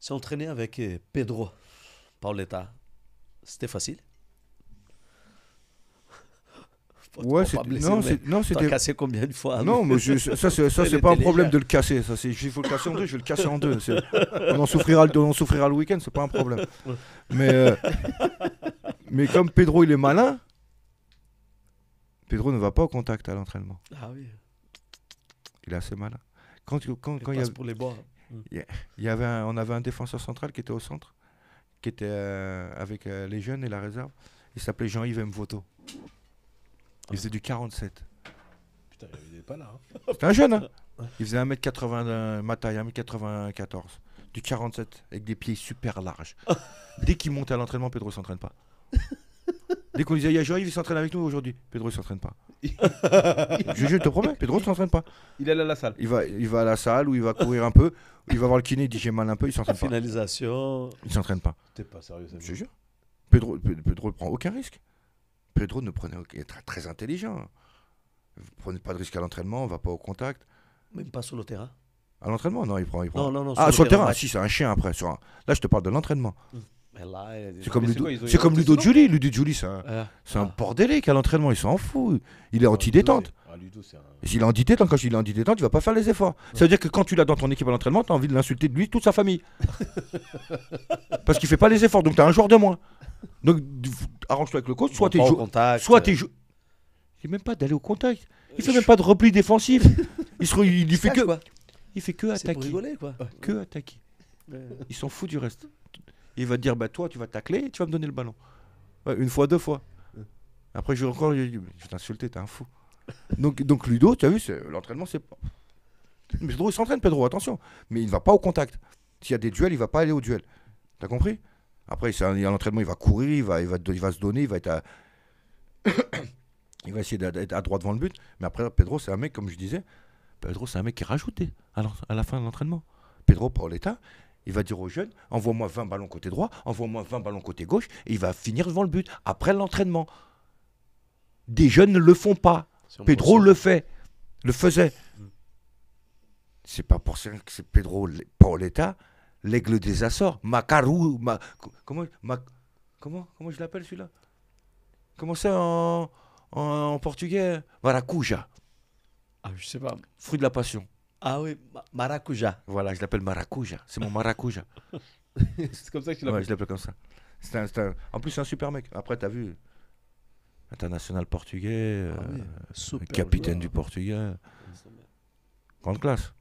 s'entraîner avec euh, Pedro Pauleta. C'était facile. Ouais, c'est non, c'est non, c'était cassé combien de fois Non, mais ça c'est ça c'est pas un problème de le casser, ça c'est il faut le casser en deux, je vais le casser en deux, on en souffrira on souffrira le week-end, c'est pas un problème. Mais euh, mais comme Pedro il est malin, Pedro ne va pas au contact à l'entraînement. Ah oui. Il est assez malin. Quand il, quand il y a pour les bois. Mm. Il y avait on avait un défenseur central qui était au centre, qui était euh, avec euh, les jeunes et la réserve. Il s'appelait Jean-Yves Mvoto. Il faisait du 47. Putain, il n'est pas là. Hein. un jeune, hein. Il faisait 1m80, taille, 1m94. Du 47, avec des pieds super larges. Dès qu'il monte à l'entraînement, Pedro s'entraîne pas. Dès qu'on disait, il s'entraîne avec nous aujourd'hui. Pedro, il s'entraîne pas. je, te promets, Pedro ne s'entraîne pas. Il est à la salle. Il va, il va à la salle où il va courir un peu, il va voir le kiné, il dit j'ai mal un peu, il s'entraîne pas. Finalisation. Il s'entraîne pas. T'es pas sérieux, Je jure. Pedro, Pedro prend aucun risque. Pedro ne prenait est très, intelligent. intelligent. Vous prenez pas de risque à l'entraînement, on va pas au contact. Même pas sur le terrain. À l'entraînement, non, il prend, il prend. ah, sur, le terrain, si, c'est un chien après. Là, je te parle de l'entraînement. Hum. C'est comme, Ludo, c'est comme Ludo Julie, Ludo euh, c'est un, ah. Qui un l'entraînement. Il s'en fout. Il est ah, anti-détente. Ah, il est anti-détente, quand il est anti-détente, il va pas faire les efforts. Ça veut dire que quand tu l'as dans ton équipe à l'entraînement, tu as envie de l'insulter de lui, toute sa famille. Parce qu'il fait pas les efforts. Donc tu as un joueur de moins. Donc arrange-toi avec le coach. Soit tu joues, Soit tu Il même pas d'aller au contact. Il fait euh, même pas de repli défensif. Il, se... il, fait que. Il fait que attaquer. Que attaquer. Il s'en fout du reste il va te dire bah, Toi, tu vas tacler et tu vas me donner le ballon. une fois, deux fois. Après, je vais encore Je vais t'insulter, t'es un fou. donc, donc, Ludo, tu as vu, l'entraînement, c'est Mais Pedro, il s'entraîne, Pedro, attention. Mais il ne va pas au contact. S'il y a des duels, il va pas aller au duel. T'as compris Après, c'est un, l'entraînement il va courir, il va, il, va, il va se donner, il va être à. il va essayer d'être à droite devant le but. Mais après, Pedro, c'est un mec, comme je disais, Pedro, c'est un mec qui est rajouté à, la fin de l'entraînement. Pedro, pour l'état, il va dire aux jeunes, envoie-moi 20 ballons côté droit, envoie-moi 20 ballons côté gauche, et il va finir devant le but, après l'entraînement. Des jeunes ne le font pas. Pedro le fait, le faisait. C'est pas pour ça que c'est Pedro Pauletta, l'aigle des Açores. Macarou, comment, comment, comment je l'appelle celui-là Comment ça en, portugais Maracuja. Ah, je sais pas. Fruit de la passion. Ah oui, maracuja. Voilà, je l'appelle maracuja. C'est mon maracuja. c'est comme ça que tu l'appelles Ouais, je l'appelle comme ça. un... En plus, c'est un super mec. Après, t'as vu, international portugais, ah euh, capitaine du Portugal. Grande classe.